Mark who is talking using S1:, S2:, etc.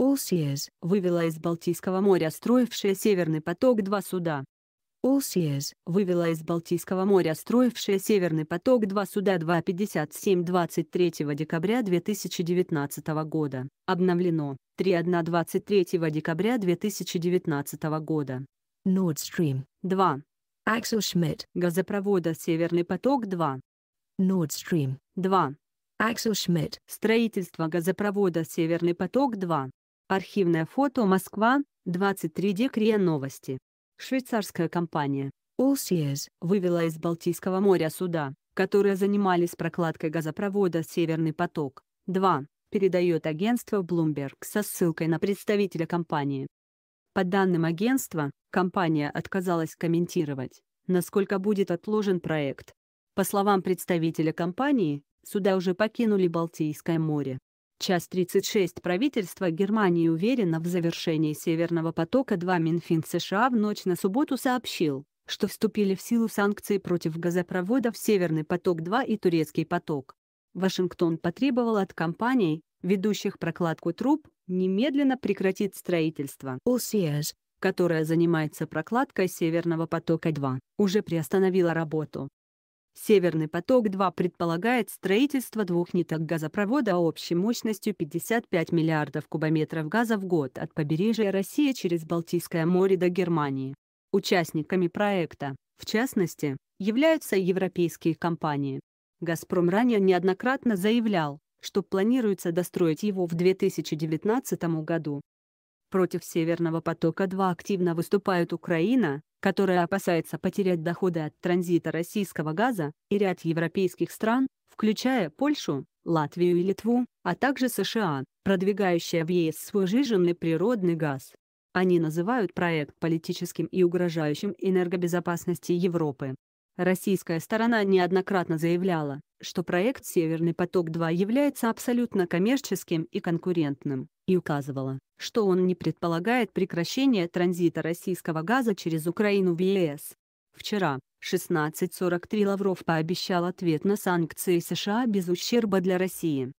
S1: Allseas вывела из Балтийского моря строившая Северный поток два суда. Allseas вывела из Балтийского моря строившая Северный поток два суда 257 23 декабря 2019 года. Обновлено 3.1 23 декабря 2019 года.
S2: Nord Stream
S1: 2. Axel Schmidt. Газопровода Северный поток-2.
S2: Nord Stream
S1: 2. Axel Schmidt. Строительство газопровода Северный поток-2. Архивное фото Москва, 23 Крия Новости. Швейцарская компания Allseas вывела из Балтийского моря суда, которые занимались прокладкой газопровода «Северный поток» 2, передает агентство Bloomberg со ссылкой на представителя компании. По данным агентства, компания отказалась комментировать, насколько будет отложен проект. По словам представителя компании, суда уже покинули Балтийское море. Час 36 правительство Германии уверено в завершении «Северного потока-2» Минфин США в ночь на субботу сообщил, что вступили в силу санкции против газопроводов «Северный поток-2» и «Турецкий поток». Вашингтон потребовал от компаний, ведущих прокладку труб, немедленно прекратить строительство. ОСЕС, которая занимается прокладкой «Северного потока-2», уже приостановила работу. Северный поток-2 предполагает строительство двух ниток газопровода общей мощностью 55 миллиардов кубометров газа в год от побережья России через Балтийское море до Германии. Участниками проекта, в частности, являются европейские компании. «Газпром» ранее неоднократно заявлял, что планируется достроить его в 2019 году. Против «Северного потока-2» активно выступают Украина, которая опасается потерять доходы от транзита российского газа, и ряд европейских стран, включая Польшу, Латвию и Литву, а также США, продвигающая в ЕС свой жиженный природный газ. Они называют проект политическим и угрожающим энергобезопасности Европы. Российская сторона неоднократно заявляла, что проект «Северный поток-2» является абсолютно коммерческим и конкурентным, и указывала, что он не предполагает прекращение транзита российского газа через Украину в ЕС. Вчера, 16.43 Лавров пообещал ответ на санкции США без ущерба для России.